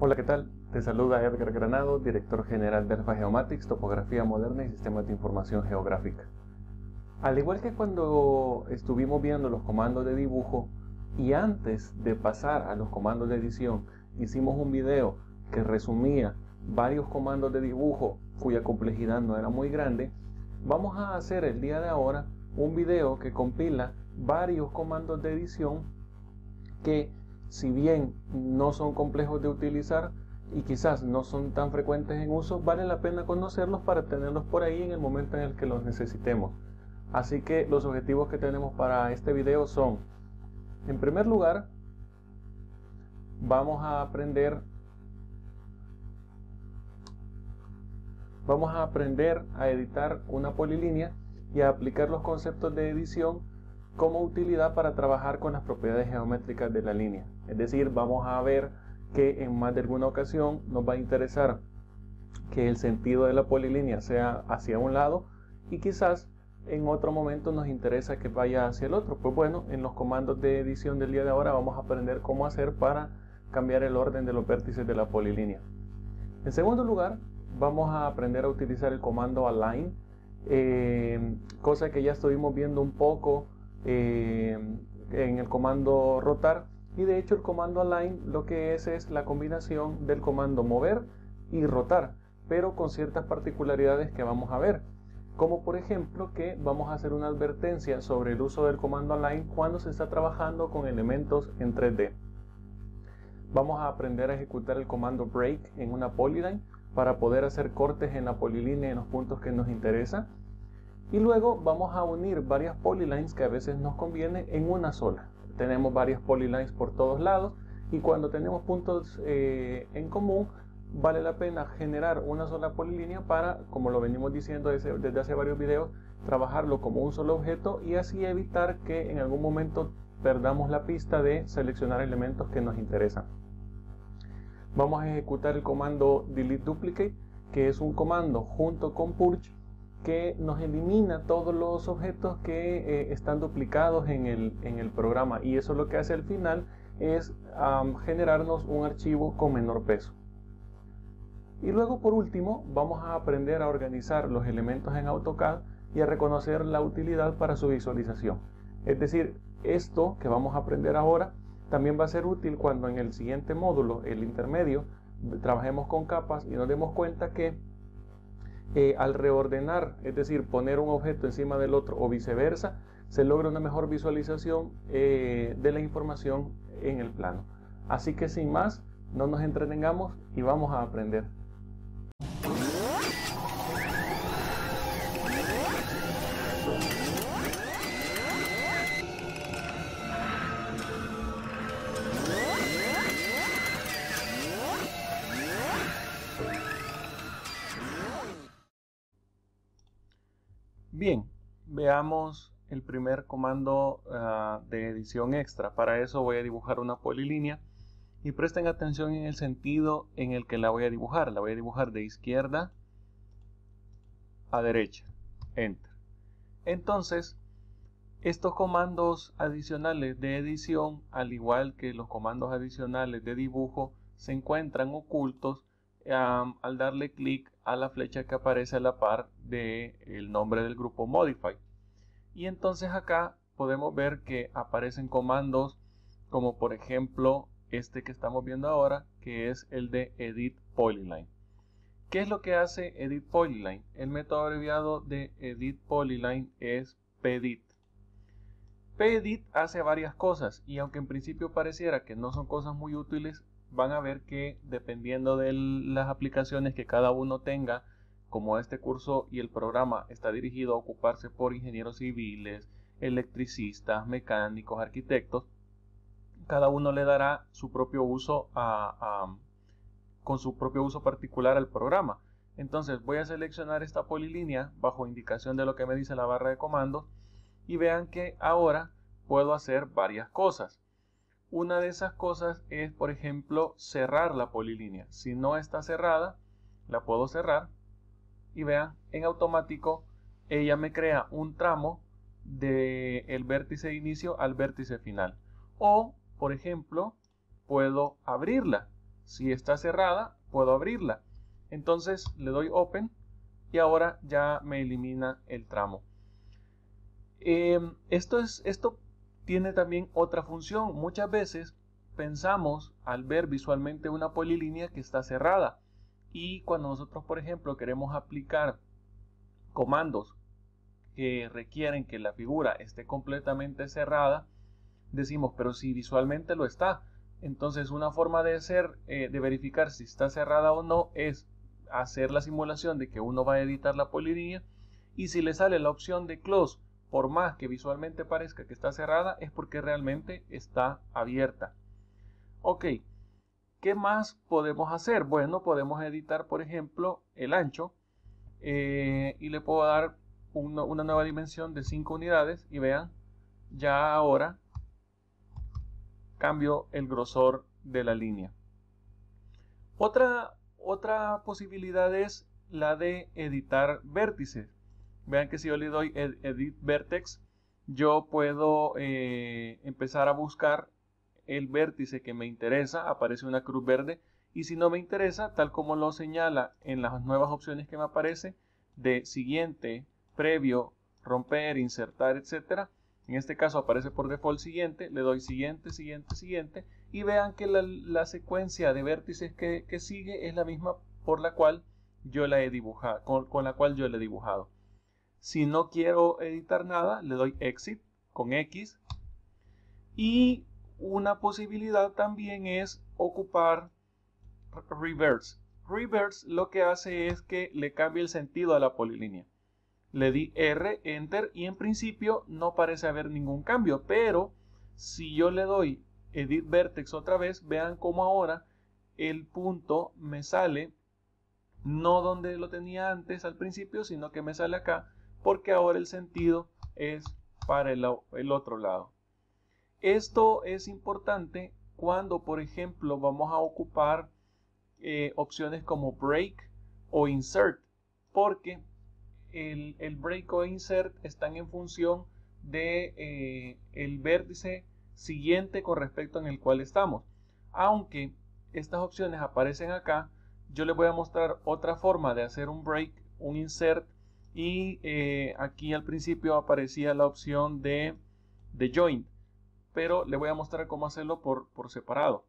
Hola, ¿qué tal? Te saluda Edgar Granado, director general de Alfa Geomatics, Topografía Moderna y Sistemas de Información Geográfica. Al igual que cuando estuvimos viendo los comandos de dibujo y antes de pasar a los comandos de edición, hicimos un video que resumía varios comandos de dibujo cuya complejidad no era muy grande, vamos a hacer el día de ahora un video que compila varios comandos de edición que si bien no son complejos de utilizar y quizás no son tan frecuentes en uso, vale la pena conocerlos para tenerlos por ahí en el momento en el que los necesitemos. Así que los objetivos que tenemos para este video son, en primer lugar, vamos a aprender vamos a aprender a editar una polilínea y a aplicar los conceptos de edición como utilidad para trabajar con las propiedades geométricas de la línea. Es decir, vamos a ver que en más de alguna ocasión nos va a interesar que el sentido de la polilínea sea hacia un lado y quizás en otro momento nos interesa que vaya hacia el otro. Pues bueno, en los comandos de edición del día de ahora vamos a aprender cómo hacer para cambiar el orden de los vértices de la polilínea. En segundo lugar, vamos a aprender a utilizar el comando align, eh, cosa que ya estuvimos viendo un poco eh, en el comando rotar y de hecho el comando align lo que es es la combinación del comando mover y rotar pero con ciertas particularidades que vamos a ver como por ejemplo que vamos a hacer una advertencia sobre el uso del comando align cuando se está trabajando con elementos en 3D vamos a aprender a ejecutar el comando break en una polyline para poder hacer cortes en la polilínea en los puntos que nos interesa y luego vamos a unir varias polylines que a veces nos conviene en una sola. Tenemos varias polylines por todos lados y cuando tenemos puntos eh, en común vale la pena generar una sola polilínea para, como lo venimos diciendo desde, desde hace varios videos, trabajarlo como un solo objeto y así evitar que en algún momento perdamos la pista de seleccionar elementos que nos interesan. Vamos a ejecutar el comando delete duplicate, que es un comando junto con purge que nos elimina todos los objetos que eh, están duplicados en el, programa y eso lo que hace al final es generarnos un archivo con menor peso. Y luego por último vamos a aprender a organizar los elementos en AutoCAD y a reconocer la utilidad para su visualización. Es decir, esto que vamos a aprender ahora también va a ser útil cuando en el siguiente módulo, el intermedio, trabajemos con capas y nos demos cuenta que eh, al reordenar, es decir, poner un objeto encima del otro o viceversa, se logra una mejor visualización eh, de la información en el plano. Así que sin más, no nos entretengamos y vamos a aprender. el primer comando ah, de edición extra. Para eso voy a dibujar una polilínea y presten atención en el sentido en el que la voy a dibujar. La voy a dibujar de izquierda a derecha. Enter. Entonces, estos comandos adicionales de edición, al igual que los comandos adicionales de dibujo, se encuentran ocultos al darle clic a la flecha que aparece a la par del nombre del grupo Modify. Y entonces acá podemos ver que aparecen comandos como por ejemplo este que estamos viendo ahora, que es el de Edit Polyline. ¿Qué es lo que hace Edit Polyline? El método abreviado de Edit Polyline es PEDIT. PEDIT hace varias cosas y aunque en principio pareciera que no son cosas muy útiles, van a ver que dependiendo de las aplicaciones que cada uno tenga como este curso y el programa está dirigido a ocuparse por ingenieros civiles, electricistas, mecánicos, arquitectos, cada uno le dará su propio uso con su propio uso particular al programa. Entonces voy a seleccionar esta polilínea bajo indicación de lo que me dice la barra de comandos y vean que ahora puedo hacer varias cosas. Una de esas cosas es, por ejemplo, cerrar la polilínea. Si no está cerrada, la puedo cerrar y vean, en automático ella me crea un tramo del vértice de inicio al vértice final. O, por ejemplo, puedo abrirla. Si está cerrada, puedo abrirla. Entonces le doy Open y ahora ya me elimina el tramo. Em, esto, es, esto tiene también otra función. Muchas veces pensamos al ver visualmente una polilínea que está cerrada. Y cuando nosotros, por ejemplo, queremos aplicar comandos que requieren que la figura esté completamente cerrada, decimos, pero si visualmente lo está. Entonces una forma de, hacer, eh, de verificar si está cerrada o no es hacer la simulación de que uno va a editar la polilínea y si le sale la opción de close por más que visualmente parezca que está cerrada es porque realmente está abierta. Ok, ¿Qué más podemos hacer? Bueno, podemos editar, por ejemplo, el ancho eh, y le puedo dar una nueva dimensión de 5 unidades y vean, ya ahora cambio el grosor de la línea. Otra, otra posibilidad es la de editar vértices. Vean que si yo le doy Edit Vertex, yo puedo eh, empezar a buscar el vértice que me interesa, aparece una cruz verde. Y si no me interesa, tal como lo señala en las nuevas opciones que me aparece, de siguiente, previo, romper, insertar, etcétera. En este caso aparece por default siguiente, le doy siguiente, siguiente, siguiente. Y vean que la, secuencia de vértices que, sigue es la misma por la cual yo la he dibujado, con, con la cual yo la he dibujado. Si no quiero editar nada, le doy exit con X. Y una posibilidad también es ocupar reverse. Reverse lo que hace es que le cambie el sentido a la polilínea. Le di R, Enter, y en principio no parece haber ningún cambio, pero si yo le doy Edit Vertex otra vez, vean cómo ahora el punto me sale no donde lo tenía antes al principio, sino que me sale acá, porque ahora el sentido es para el otro lado. Esto es importante cuando, por ejemplo, vamos a ocupar eh, opciones como break o insert, porque el, break o insert están en función de eh, vértice siguiente con respecto en el cual estamos. Aunque estas opciones aparecen acá, yo les voy a mostrar otra forma de hacer un break, un insert y eh, aquí al principio aparecía la opción de, de join pero le voy a mostrar cómo hacerlo por, separado.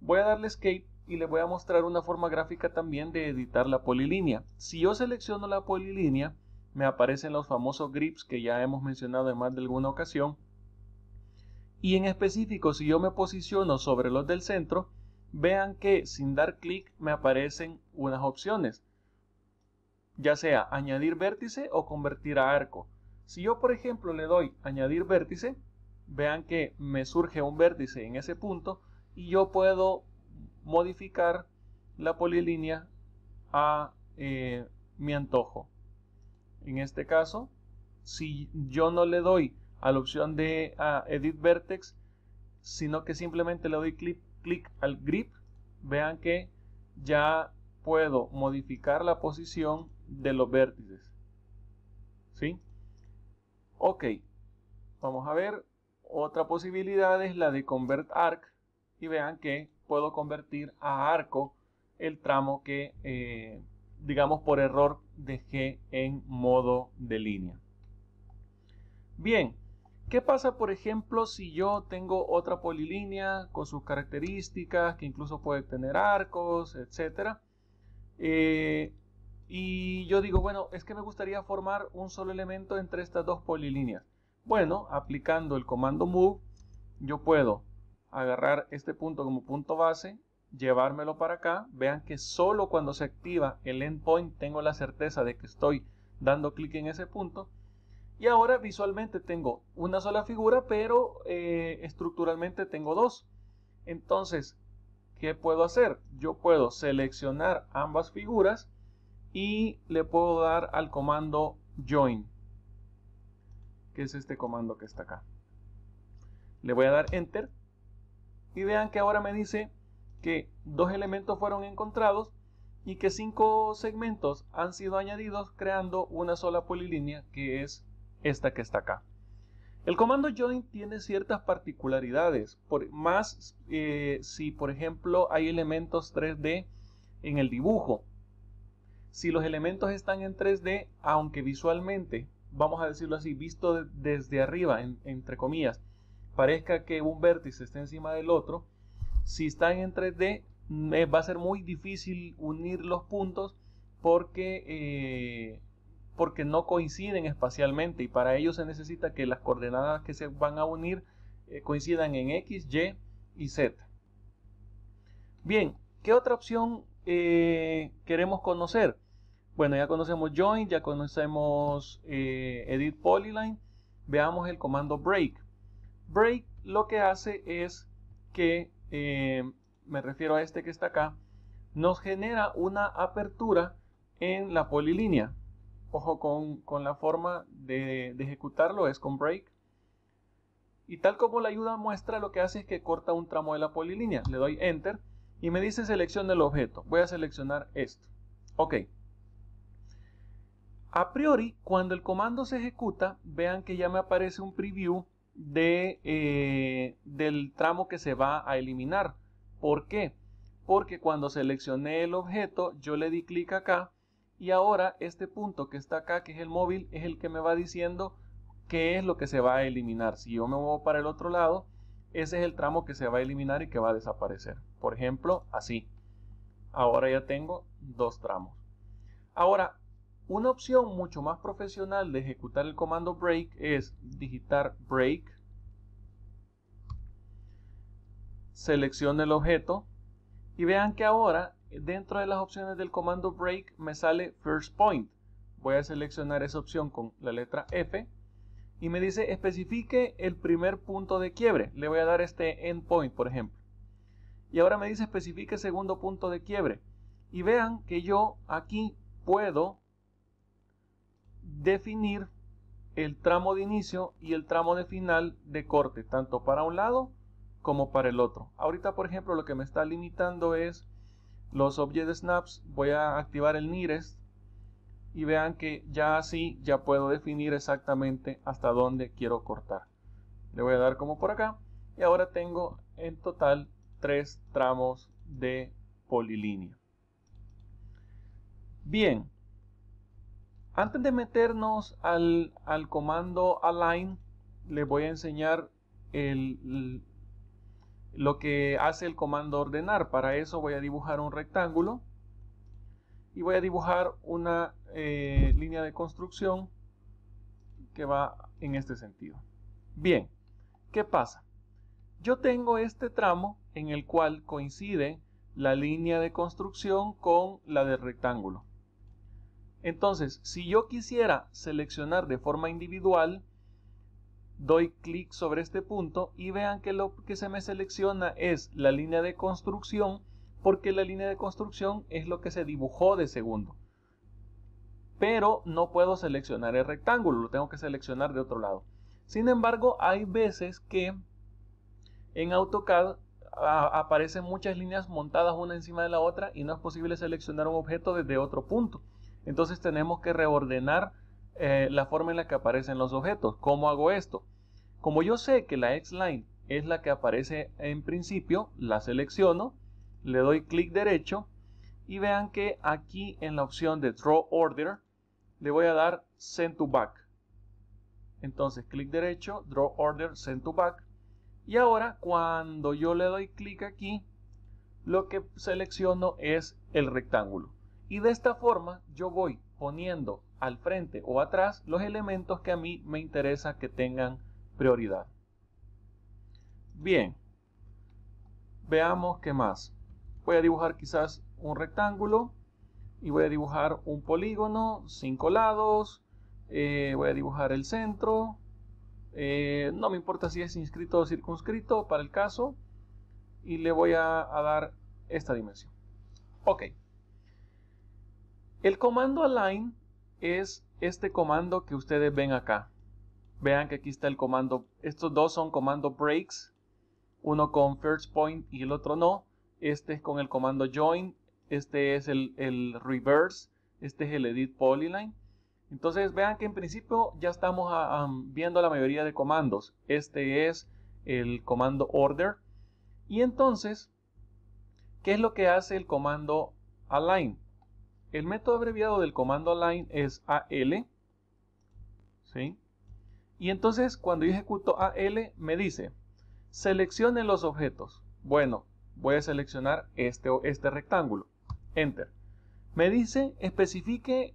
Voy a darle escape y le voy a mostrar una forma gráfica también de editar la polilínea. Si yo selecciono la polilínea, me aparecen los famosos grips que ya hemos mencionado en más de alguna ocasión. Y en específico, si yo me posiciono sobre los del centro, vean que sin dar clic me aparecen unas opciones, ya sea añadir vértice o convertir a arco. Si yo, por ejemplo, le doy añadir vértice, vean que me surge un vértice en ese punto y yo puedo modificar la polilínea a eh, mi antojo. En este caso, si yo no le doy a la opción de Edit Vertex, sino que simplemente le doy clic, clic al grip, vean que ya puedo modificar la posición de los vértices. ¿Sí? Ok, vamos a ver. Otra posibilidad es la de convert arc y vean que puedo convertir a arco el tramo que, eh, digamos, por error dejé en modo de línea. Bien, ¿qué pasa, por ejemplo, si yo tengo otra polilínea con sus características, que incluso puede tener arcos, etcétera? Eh, y yo digo, bueno, es que me gustaría formar un solo elemento entre estas dos polilíneas. Bueno, aplicando el comando move, yo puedo agarrar este punto como punto base, llevármelo para acá. Vean que solo cuando se activa el endpoint tengo la certeza de que estoy dando clic en ese punto. Y ahora visualmente tengo una sola figura, pero eh, estructuralmente tengo dos. Entonces, ¿qué puedo hacer? Yo puedo seleccionar ambas figuras y le puedo dar al comando join que es este comando que está acá. Le voy a dar Enter y vean que ahora me dice que dos elementos fueron encontrados y que cinco segmentos han sido añadidos creando una sola polilínea que es esta que está acá. El comando join tiene ciertas particularidades, por, más eh, si por ejemplo hay elementos 3D en el dibujo. Si los elementos están en 3D, aunque visualmente vamos a decirlo así, visto desde arriba, entre comillas, parezca que un vértice está encima del otro, si están en 3D va a ser muy difícil unir los puntos porque, eh, porque no coinciden espacialmente y para ello se necesita que las coordenadas que se van a unir eh, coincidan en X, Y y Z. Bien, ¿qué otra opción eh, queremos conocer? Bueno, ya conocemos join, ya conocemos eh, edit polyline. Veamos el comando break. Break lo que hace es que, eh, me refiero a este que está acá, nos genera una apertura en la polilínea. Ojo con, la forma de, ejecutarlo, es con break. Y tal como la ayuda muestra, lo que hace es que corta un tramo de la polilínea. Le doy enter y me dice selección el objeto. Voy a seleccionar esto. Ok. A priori, cuando el comando se ejecuta, vean que ya me aparece un preview de, eh, del tramo que se va a eliminar. ¿Por qué? Porque cuando seleccioné el objeto, yo le di clic acá y ahora este punto que está acá, que es el móvil, es el que me va diciendo qué es lo que se va a eliminar. Si yo me muevo para el otro lado, ese es el tramo que se va a eliminar y que va a desaparecer. Por ejemplo, así. Ahora ya tengo dos tramos. Ahora, una opción mucho más profesional de ejecutar el comando break es digitar break, seleccione el objeto y vean que ahora dentro de las opciones del comando break me sale first point. Voy a seleccionar esa opción con la letra F y me dice especifique el primer punto de quiebre. Le voy a dar este endpoint por ejemplo. Y ahora me dice especifique segundo punto de quiebre. Y vean que yo aquí puedo definir el tramo de inicio y el tramo de final de corte, tanto para un lado como para el otro. Ahorita, por ejemplo, lo que me está limitando es los Object Snaps. Voy a activar el Nearest y vean que ya así ya puedo definir exactamente hasta dónde quiero cortar. Le voy a dar como por acá y ahora tengo en total tres tramos de polilínea. Bien, antes de meternos al, comando align, les voy a enseñar el, lo que hace el comando ordenar. Para eso voy a dibujar un rectángulo y voy a dibujar una eh, línea de construcción que va en este sentido. Bien, ¿qué pasa? Yo tengo este tramo en el cual coincide la línea de construcción con la del rectángulo. Entonces, si yo quisiera seleccionar de forma individual, doy clic sobre este punto y vean que lo que se me selecciona es la línea de construcción porque la línea de construcción es lo que se dibujó de segundo. Pero no puedo seleccionar el rectángulo, lo tengo que seleccionar de otro lado. Sin embargo, hay veces que en AutoCAD aparecen muchas líneas montadas una encima de la otra y no es posible seleccionar un objeto desde otro punto. Entonces tenemos que reordenar eh, la forma en la que aparecen los objetos. ¿Cómo hago esto? Como yo sé que la X-Line es la que aparece en principio, la selecciono, le doy clic derecho y vean que aquí en la opción de Draw Order le voy a dar Send to Back. Entonces clic derecho, Draw Order, Send to Back. Y ahora cuando yo le doy clic aquí, lo que selecciono es el rectángulo. Y de esta forma yo voy poniendo al frente o atrás los elementos que a mí me interesa que tengan prioridad. Bien, veamos qué más. Voy a dibujar quizás un rectángulo y voy a dibujar un polígono, cinco lados, eh, voy a dibujar el centro, eh, no me importa si es inscrito o circunscrito para el caso, y le voy a, a dar esta dimensión. Ok. El comando align es este comando que ustedes ven acá. Vean que aquí está el comando. Estos dos son comando breaks. Uno con first point y el otro no. Este es con el comando join. Este es el, reverse. Este es el edit polyline. Entonces vean que en principio ya estamos ah, ah, viendo la mayoría de comandos. Este es el comando order. Y entonces, ¿qué es lo que hace el comando align? El método abreviado del comando line es AL. ¿sí? Y entonces cuando yo ejecuto AL me dice, seleccione los objetos. Bueno, voy a seleccionar este, este rectángulo. Enter. Me dice, especifique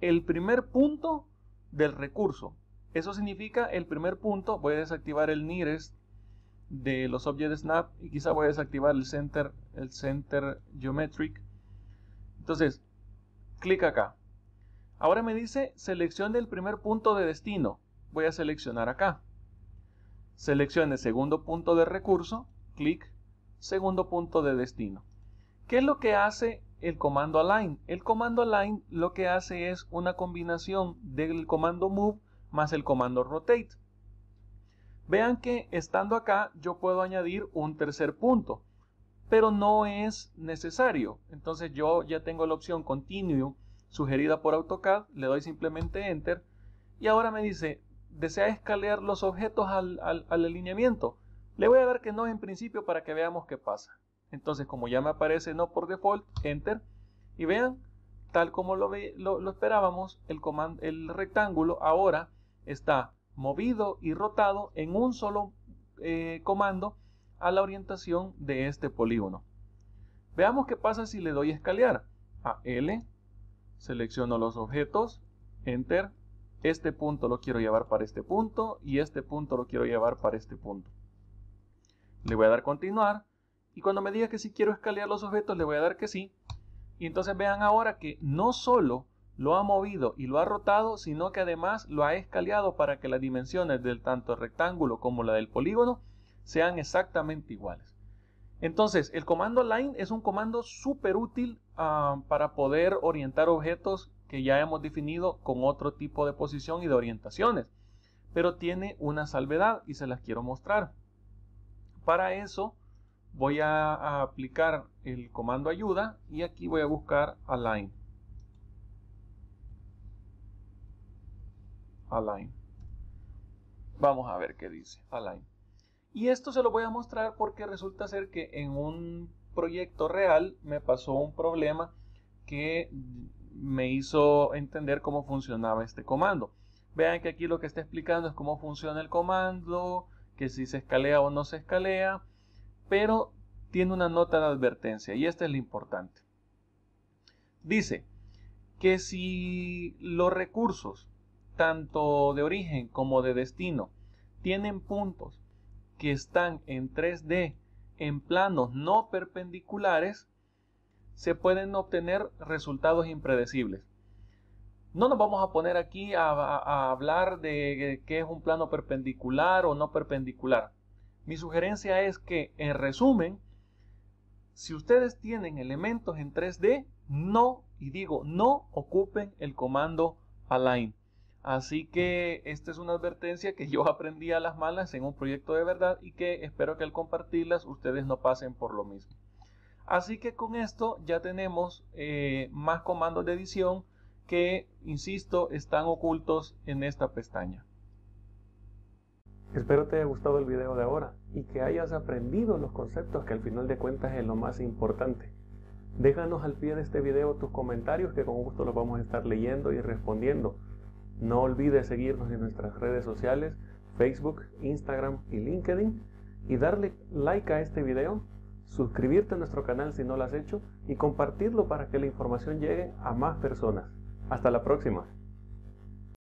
el primer punto del recurso. Eso significa el primer punto, voy a desactivar el nires de los object snap y quizá voy a desactivar el center, el center geometric. Entonces, Clic acá. Ahora me dice seleccione el primer punto de destino. Voy a seleccionar acá. Seleccione segundo punto de recurso, clic, segundo punto de destino. ¿Qué es lo que hace el comando align? El comando align lo que hace es una combinación del comando move más el comando rotate. Vean que estando acá yo puedo añadir un tercer punto pero no es necesario. Entonces yo ya tengo la opción Continue sugerida por AutoCAD, le doy simplemente Enter y ahora me dice, ¿desea escalear los objetos al, alineamiento? Le voy a dar que no en principio para que veamos qué pasa. Entonces como ya me aparece no por default, Enter y vean, tal como lo, ve, lo, esperábamos, el, el rectángulo ahora está movido y rotado en un solo eh, comando a la orientación de este polígono. Veamos qué pasa si le doy a escalear. A L, selecciono los objetos, Enter, este punto lo quiero llevar para este punto y este punto lo quiero llevar para este punto. Le voy a dar continuar y cuando me diga que si quiero escalear los objetos le voy a dar que sí. Y entonces vean ahora que no solo lo ha movido y lo ha rotado, sino que además lo ha escaleado para que las dimensiones del tanto rectángulo como la del polígono sean exactamente iguales. Entonces, el comando align es un comando súper útil ah, para poder orientar objetos que ya hemos definido con otro tipo de posición y de orientaciones. Pero tiene una salvedad y se las quiero mostrar. Para eso voy a, aplicar el comando ayuda y aquí voy a buscar align. Align. Vamos a ver qué dice align. Y esto se lo voy a mostrar porque resulta ser que en un proyecto real me pasó un problema que me hizo entender cómo funcionaba este comando. Vean que aquí lo que está explicando es cómo funciona el comando, que si se escalea o no se escalea, pero tiene una nota de advertencia y esta es la importante. Dice que si los recursos, tanto de origen como de destino, tienen puntos que están en 3D en planos no perpendiculares, se pueden obtener resultados impredecibles. No nos vamos a poner aquí a, hablar de qué es un plano perpendicular o no perpendicular. Mi sugerencia es que, en resumen, si ustedes tienen elementos en 3D, no, y digo no, ocupen el comando align. Así que esta es una advertencia que yo aprendí a las malas en un proyecto de verdad y que espero que al compartirlas ustedes no pasen por lo mismo. Así que con esto ya tenemos eh, más comandos de edición que, insisto, están ocultos en esta pestaña. Espero te haya gustado el video de ahora y que hayas aprendido los conceptos que al final de cuentas es lo más importante. Déjanos al pie de este video tus comentarios que con gusto los vamos a estar leyendo y respondiendo. No olvides seguirnos en nuestras redes sociales, Facebook, Instagram y LinkedIn, y darle like a este video, suscribirte a nuestro canal si no lo has hecho y compartirlo para que la información llegue a más personas. Hasta la próxima.